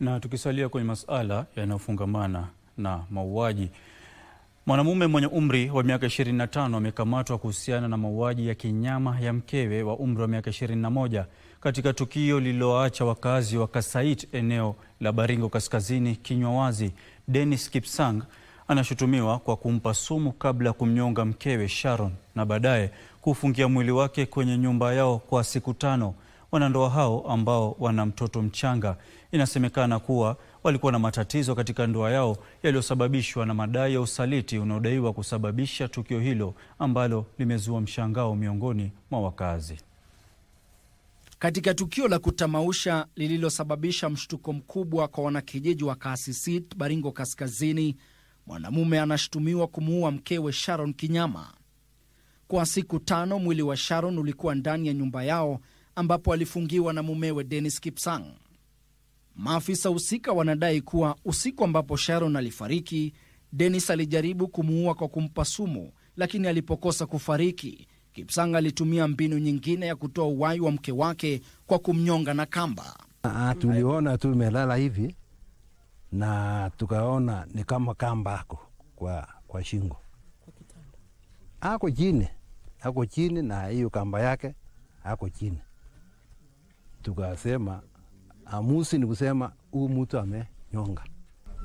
Na tukisalia kwenye masuala yanayofungamana na mauaji, mwanamume mwenye umri wa miaka 25 amekamatwa kuhusiana na mauaji ya kinyama ya mkewe wa umri wa miaka 21 katika tukio lililoacha wakazi wa Kasait eneo la Baringo Kaskazini kinywa wazi. Dennis Kipsang anashutumiwa kwa kumpa sumu kabla ya kumnyonga mkewe Sharon na baadaye kufungia mwili wake kwenye nyumba yao kwa siku tano. Wanandoa hao ambao wana mtoto mchanga inasemekana kuwa walikuwa na matatizo katika ndoa yao yaliyosababishwa na madai ya usaliti unaodaiwa kusababisha tukio hilo ambalo limezua mshangao miongoni mwa wakazi. Katika tukio la kutamausha lililosababisha mshtuko mkubwa kwa wanakijiji wa Kasisit, Baringo Kaskazini, mwanamume anashutumiwa kumuua mkewe Sharon kinyama. Kwa siku tano mwili wa Sharon ulikuwa ndani ya nyumba yao ambapo alifungiwa na mumewe Dennis Kipsang. Maafisa husika wanadai kuwa usiku ambapo Sharon alifariki, Dennis alijaribu kumuua kwa kumpa sumu, lakini alipokosa kufariki, Kipsang alitumia mbinu nyingine ya kutoa uhai wa mke wake kwa kumnyonga na kamba. Aa, ah, ah, tuliona tu imelala hivi na tukaona ni kama kamba ako kwa, kwa shingo, ako chini, ako chini na hiyo kamba yake ako chini tukasema amusi ni kusema huu mtu amenyonga.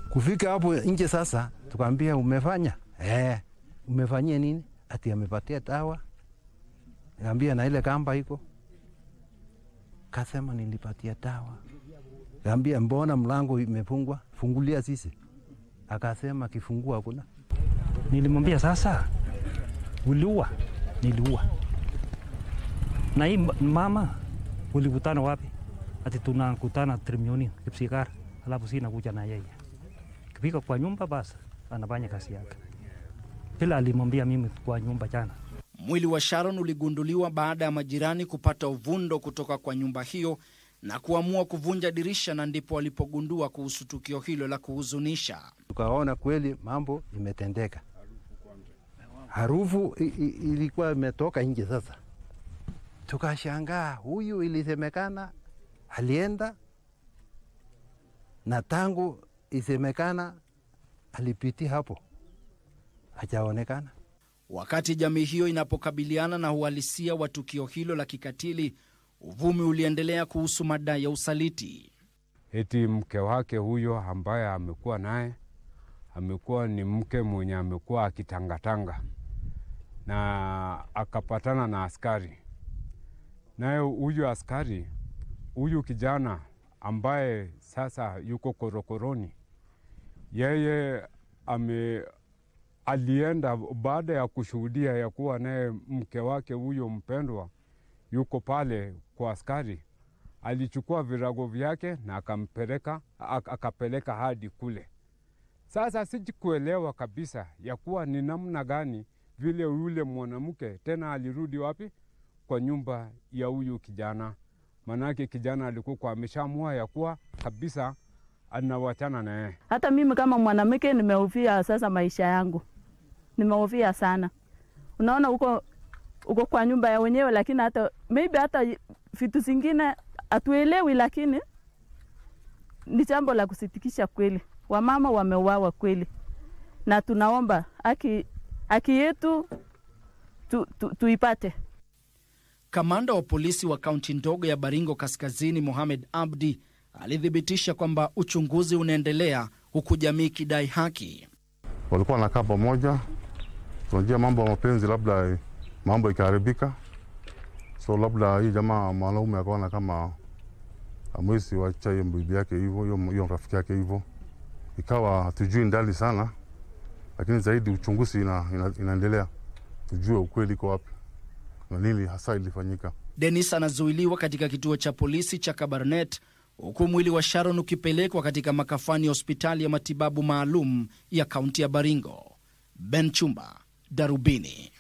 Kufika hapo nje sasa, tukaambia umefanya eh, umefanyia nini? Ati amepatia dawa, kaambia na ile kamba iko, kasema nilipatia dawa. Kaambia mbona mlango imefungwa, fungulia sisi. Akasema kifungua kuna Nilimwambia sasa, uliua? Niliua. Na hii mama ulikutana wapi? Ati tunakutana Trimioni Kipsikar, alafu si nakuja na yeye. kipika kwa nyumba basi anafanya kazi yake. kila alimwambia mimi kwa nyumba jana. Mwili wa Sharon uligunduliwa baada ya majirani kupata uvundo kutoka kwa nyumba hiyo na kuamua kuvunja dirisha, na ndipo walipogundua kuhusu tukio hilo la kuhuzunisha. Tukaona kweli mambo imetendeka, harufu ilikuwa imetoka nje sasa Tukashangaa, huyu ilisemekana alienda na tangu isemekana alipitia hapo hajaonekana. Wakati jamii hiyo inapokabiliana na uhalisia wa tukio hilo la kikatili, uvumi uliendelea kuhusu madai ya usaliti, eti mke wake huyo ambaye amekuwa naye amekuwa ni mke mwenye amekuwa akitangatanga na akapatana na askari Nayo huyu askari huyu kijana ambaye sasa yuko korokoroni, yeye ame alienda baada ya kushuhudia ya kuwa naye mke wake huyo mpendwa yuko pale kwa askari, alichukua virago vyake na akampeleka akapeleka hadi kule. Sasa sijikuelewa kabisa ya kuwa ni namna gani vile yule mwanamke tena alirudi wapi kwa nyumba ya huyu kijana, maanake kijana alikuwa ameshamua ya kuwa kabisa anawachana naye. Hata mimi kama mwanamke nimehofia sasa maisha yangu, nimehofia sana. Unaona, uko uko kwa nyumba ya wenyewe, lakini hata maybe hata vitu zingine hatuelewi, lakini ni jambo la kusitikisha kweli. Wamama wameuawa kweli, na tunaomba haki haki yetu tu, tu, tuipate. Kamanda wa polisi wa kaunti ndogo ya Baringo Kaskazini, Mohamed Abdi, alithibitisha kwamba uchunguzi unaendelea huku jamii ikidai haki. Walikuwa wanakaa pamoja, tunajua mambo ya mapenzi, labda mambo ikaharibika, so labda hii jamaa mwanaume akaona kama amwezi wacha hiyo bibi yake hivyo, hiyo rafiki yake hivyo, ikawa hatujui ndani sana, lakini zaidi uchunguzi ina, ina, inaendelea tujue ukweli iko wapi na nini hasa ilifanyika. Denis anazuiliwa katika kituo cha polisi cha Kabarnet huku mwili wa Sharon ukipelekwa katika makafani ya hospitali ya matibabu maalum ya kaunti ya Baringo. Ben Chumba, Darubini.